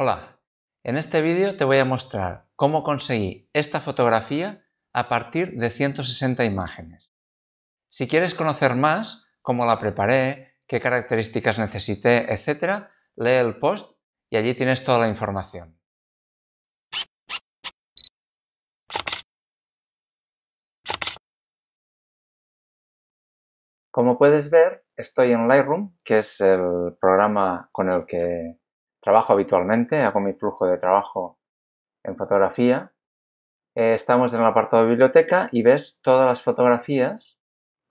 Hola, en este vídeo te voy a mostrar cómo conseguí esta fotografía a partir de 160 imágenes. Si quieres conocer más, cómo la preparé, qué características necesité, etc., lee el post y allí tienes toda la información. Como puedes ver, estoy en Lightroom, que es el programa con el que trabajo habitualmente, hago mi flujo de trabajo en fotografía. Eh, estamos en el apartado de biblioteca y ves todas las fotografías,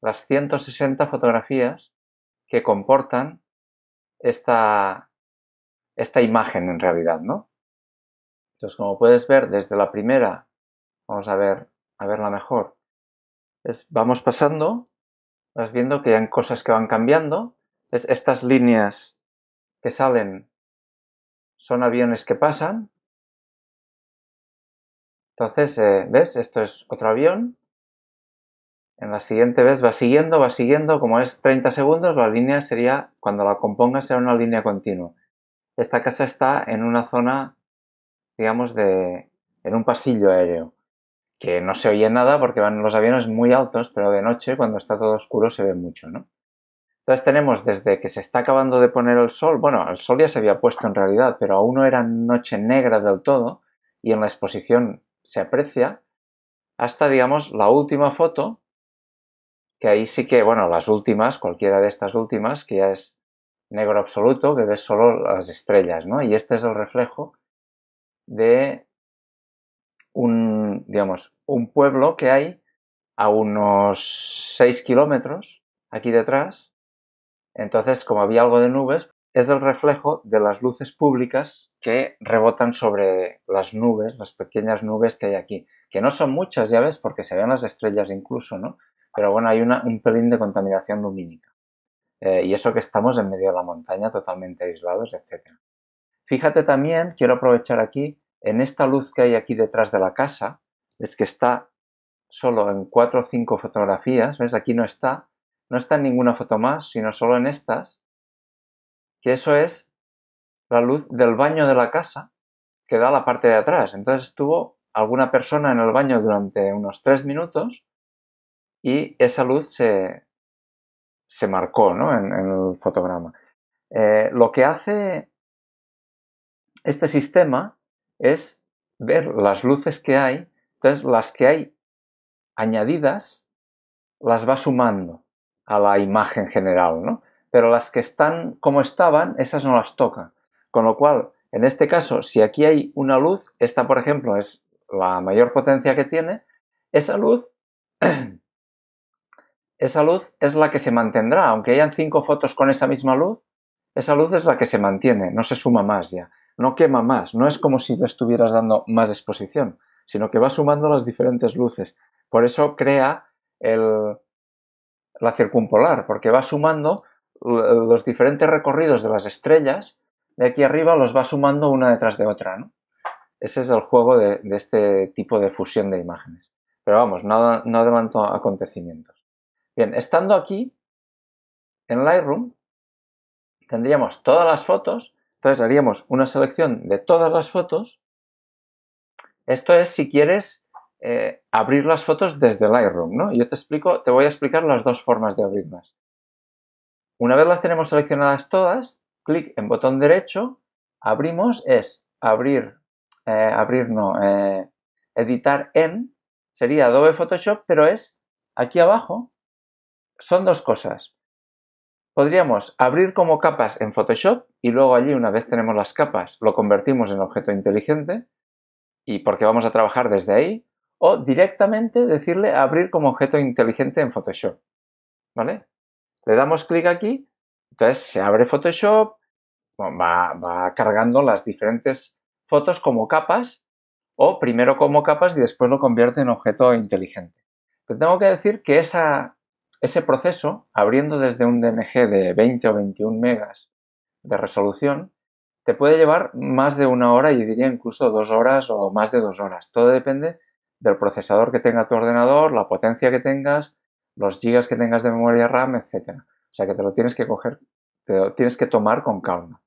las 160 fotografías que comportan esta, esta imagen en realidad, ¿no? Entonces, como puedes ver, desde la primera, vamos a ver, a verla mejor, vamos pasando, vas viendo que hay cosas que van cambiando, estas líneas que salen son aviones que pasan. Entonces, eh, ¿ves? Esto es otro avión. En la siguiente vez va siguiendo, va siguiendo, como es 30 segundos, la línea sería, cuando la compongas, será una línea continua. Esta casa está en una zona, digamos, de, en un pasillo aéreo, que no se oye nada porque van los aviones muy altos, pero de noche, cuando está todo oscuro, se ve mucho, ¿no? Entonces tenemos desde que se está acabando de poner el sol, bueno, el sol ya se había puesto en realidad, pero aún no era noche negra del todo y en la exposición se aprecia, hasta digamos la última foto, que ahí sí que, bueno, las últimas, cualquiera de estas últimas, que ya es negro absoluto, que ves solo las estrellas, ¿no? Y este es el reflejo de un, digamos, un pueblo que hay a unos 6 kilómetros aquí detrás, entonces, como había algo de nubes, es el reflejo de las luces públicas que rebotan sobre las nubes, las pequeñas nubes que hay aquí, que no son muchas, ya ves, porque se ven las estrellas incluso, ¿no? Pero bueno, hay una, un pelín de contaminación lumínica. Eh, y eso que estamos en medio de la montaña, totalmente aislados, etc. Fíjate también, quiero aprovechar aquí, en esta luz que hay aquí detrás de la casa, es que está solo en cuatro o cinco fotografías, ¿ves? Aquí no está, no está en ninguna foto más, sino solo en estas, que eso es la luz del baño de la casa que da la parte de atrás. Entonces estuvo alguna persona en el baño durante unos tres minutos y esa luz se, marcó en, el fotograma. Eh, lo que hace este sistema es ver las luces que hay, entonces las que hay añadidas las va sumando a la imagen general, ¿no? Pero las que están como estaban, esas no las toca. Con lo cual, en este caso, si aquí hay una luz, esta por ejemplo es la mayor potencia que tiene, esa luz, esa luz es la que se mantendrá, aunque hayan cinco fotos con esa misma luz, esa luz es la que se mantiene, no se suma más ya, no quema más, no es como si le estuvieras dando más exposición, sino que va sumando las diferentes luces. Por eso crea el, la circumpolar, porque va sumando los diferentes recorridos de las estrellas, de aquí arriba los va sumando una detrás de otra. ¿no? Ese es el juego de, este tipo de fusión de imágenes. Pero vamos, no, no adelanto acontecimientos. Bien, estando aquí, en Lightroom, tendríamos todas las fotos, entonces haríamos una selección de todas las fotos. Esto es si quieres eh, abrir las fotos desde Lightroom, ¿no? Yo te explico, te voy a explicar las dos formas de abrirlas. Una vez las tenemos seleccionadas todas, clic en botón derecho, abrimos, es abrir, eh, abrir no, eh, editar en, sería Adobe Photoshop, pero es aquí abajo, son dos cosas. Podríamos abrir como capas en Photoshop y luego allí, una vez tenemos las capas, lo convertimos en objeto inteligente y porque vamos a trabajar desde ahí, o directamente decirle abrir como objeto inteligente en Photoshop. ¿Vale? Le damos clic aquí, entonces se abre Photoshop, va, cargando las diferentes fotos como capas o primero como capas y después lo convierte en objeto inteligente. Te tengo que decir que ese proceso, abriendo desde un DMG de 20 o 21 megas de resolución, te puede llevar más de una hora y diría incluso dos horas o más de dos horas. Todo depende del procesador que tenga tu ordenador, la potencia que tengas, los gigas que tengas de memoria RAM, etc. O sea que te lo tienes que coger, te tienes que tomar con calma.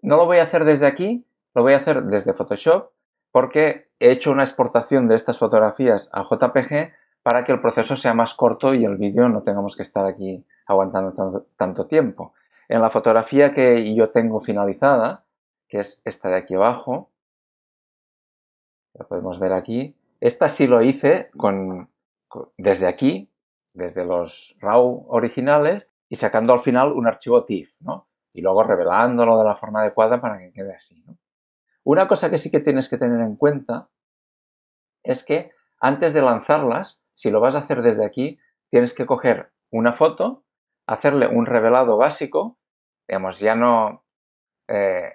No lo voy a hacer desde aquí, lo voy a hacer desde Photoshop porque he hecho una exportación de estas fotografías a JPG para que el proceso sea más corto y el vídeo no tengamos que estar aquí aguantando tanto, tiempo. En la fotografía que yo tengo finalizada, que es esta de aquí abajo, lo podemos ver aquí. Esta sí lo hice con, desde aquí, desde los RAW originales y sacando al final un archivo TIFF, ¿no? Y luego revelándolo de la forma adecuada para que quede así, Una cosa que sí que tienes que tener en cuenta es que antes de lanzarlas, si lo vas a hacer desde aquí, tienes que coger una foto, hacerle un revelado básico, digamos, ya no... Eh,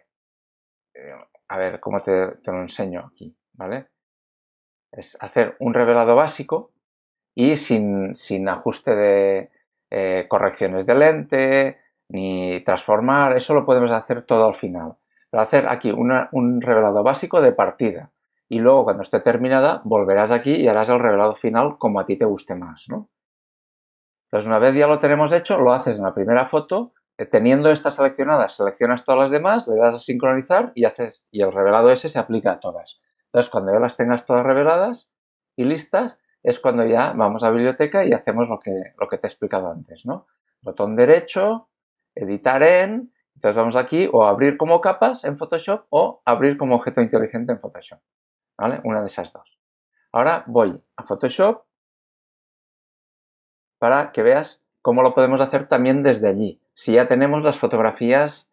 eh, a ver, ¿cómo te lo enseño aquí? ¿vale? Es hacer un revelado básico y sin, ajuste de eh, correcciones de lente, ni transformar, eso lo podemos hacer todo al final. Pero hacer aquí un revelado básico de partida y luego cuando esté terminada volverás aquí y harás el revelado final como a ti te guste más, Entonces una vez ya lo tenemos hecho, lo haces en la primera foto, eh, teniendo estas seleccionadas, seleccionas todas las demás, le das a sincronizar y haces y el revelado ese se aplica a todas. Entonces, cuando ya las tengas todas reveladas y listas, es cuando ya vamos a biblioteca y hacemos lo que, te he explicado antes, ¿no? Botón derecho, editar en, entonces vamos aquí o abrir como capas en Photoshop o abrir como objeto inteligente en Photoshop, ¿vale? Una de esas dos. Ahora voy a Photoshop para que veas cómo lo podemos hacer también desde allí. Si ya tenemos las fotografías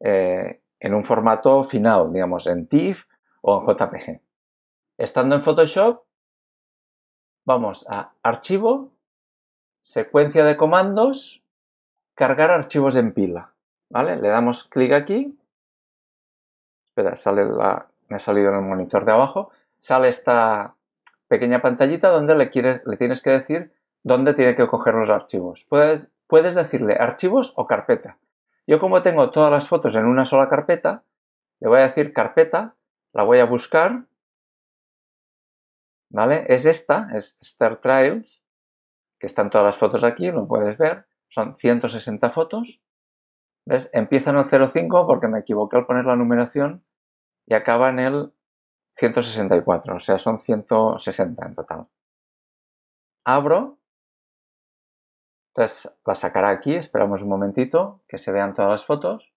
eh, en un formato final, digamos en TIFF o en JPG. Estando en Photoshop, vamos a Archivo, Secuencia de comandos, Cargar archivos en pila. ¿Vale? Le damos clic aquí. Espera, sale la, me ha salido en el monitor de abajo. Sale esta pequeña pantallita donde le, quieres, le tienes que decir dónde tiene que coger los archivos. Puedes, puedes decirle archivos o carpeta. Yo como tengo todas las fotos en una sola carpeta, le voy a decir carpeta la voy a buscar, ¿vale? Es esta, es Star Trials, que están todas las fotos aquí, lo puedes ver, son 160 fotos, ¿ves? Empieza en el 05 porque me equivoqué al poner la numeración y acaba en el 164, o sea, son 160 en total. Abro, entonces la sacará aquí, esperamos un momentito que se vean todas las fotos.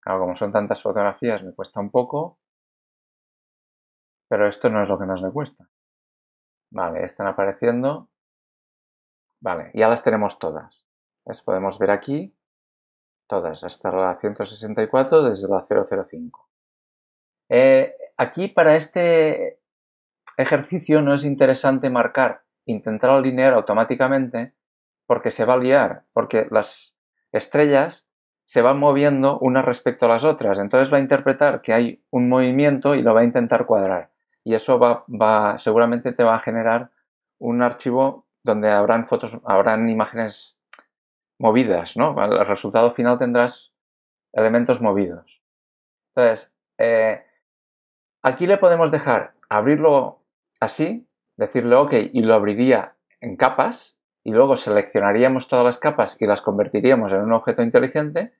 Claro, como son tantas fotografías me cuesta un poco. Pero esto no es lo que nos me cuesta. Vale, están apareciendo. Vale, ya las tenemos todas. Las podemos ver aquí, todas, hasta la 164 desde la 005. Eh, aquí para este ejercicio no es interesante marcar, intentar alinear automáticamente, porque se va a liar, porque las estrellas se van moviendo unas respecto a las otras, entonces va a interpretar que hay un movimiento y lo va a intentar cuadrar y eso va, va, seguramente te va a generar un archivo donde habrán fotos, habrán imágenes movidas, ¿no? El resultado final tendrás elementos movidos. Entonces, eh, aquí le podemos dejar abrirlo así, decirle OK y lo abriría en capas y luego seleccionaríamos todas las capas y las convertiríamos en un objeto inteligente,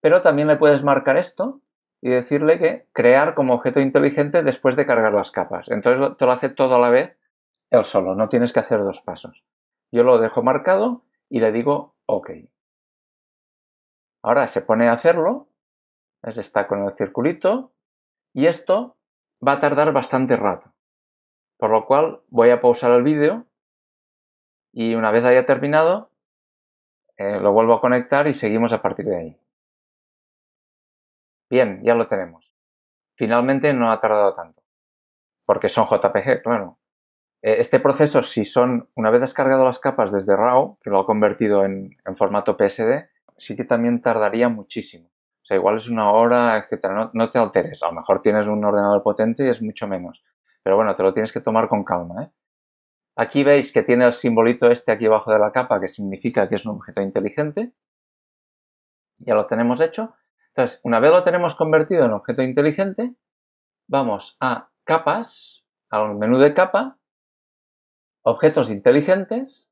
pero también le puedes marcar esto y decirle que crear como objeto inteligente después de cargar las capas. Entonces te lo hace todo a la vez él solo, no tienes que hacer dos pasos. Yo lo dejo marcado y le digo OK. Ahora se pone a hacerlo, está con el circulito y esto va a tardar bastante rato. Por lo cual voy a pausar el vídeo y una vez haya terminado eh, lo vuelvo a conectar y seguimos a partir de ahí. Bien, ya lo tenemos. Finalmente no ha tardado tanto, porque son JPG, claro. Eh, este proceso, si son, una vez descargado las capas desde RAW, que lo ha convertido en, formato PSD, sí que también tardaría muchísimo. O sea, igual es una hora, etcétera. No, te alteres. A lo mejor tienes un ordenador potente y es mucho menos. Pero bueno, te lo tienes que tomar con calma. ¿eh? Aquí veis que tiene el simbolito este aquí abajo de la capa, que significa que es un objeto inteligente. Ya lo tenemos hecho. Entonces, una vez lo tenemos convertido en objeto inteligente, vamos a capas, al menú de capa, objetos inteligentes,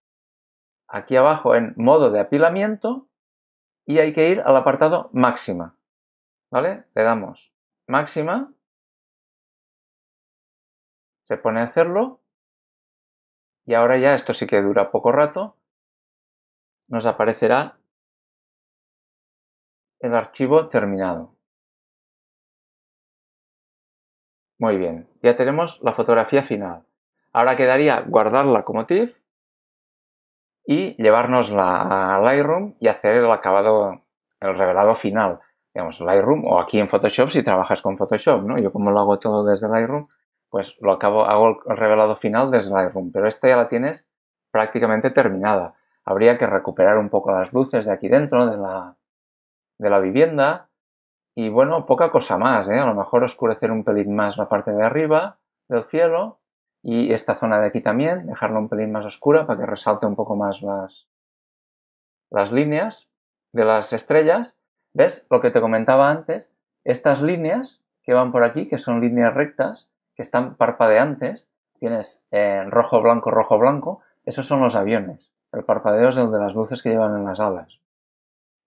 aquí abajo en modo de apilamiento, y hay que ir al apartado máxima. ¿Vale? Le damos máxima, se pone a hacerlo, y ahora ya, esto sí que dura poco rato, nos aparecerá el archivo terminado. Muy bien, ya tenemos la fotografía final. Ahora quedaría guardarla como TIFF y llevárnosla a Lightroom y hacer el acabado, el revelado final. Digamos, Lightroom o aquí en Photoshop si trabajas con Photoshop, ¿no? Yo como lo hago todo desde Lightroom, pues lo acabo, hago el revelado final desde Lightroom, pero esta ya la tienes prácticamente terminada. Habría que recuperar un poco las luces de aquí dentro, de la, de la vivienda y bueno, poca cosa más, ¿eh? a lo mejor oscurecer un pelín más la parte de arriba del cielo y esta zona de aquí también, dejarlo un pelín más oscura para que resalte un poco más las, las líneas de las estrellas. ¿Ves? Lo que te comentaba antes, estas líneas que van por aquí, que son líneas rectas, que están parpadeantes, tienes eh, rojo, blanco, rojo, blanco, esos son los aviones. El parpadeo es el de las luces que llevan en las alas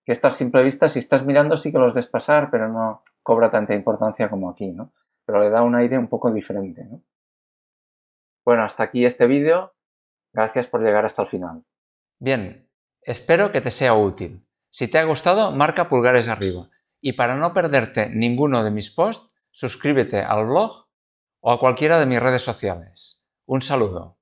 que estas simple vista, si estás mirando, sí que los ves pasar, pero no cobra tanta importancia como aquí, ¿no? Pero le da un aire un poco diferente, ¿no? Bueno, hasta aquí este vídeo. Gracias por llegar hasta el final. Bien, espero que te sea útil. Si te ha gustado, marca pulgares arriba. Y para no perderte ninguno de mis posts, suscríbete al blog o a cualquiera de mis redes sociales. Un saludo.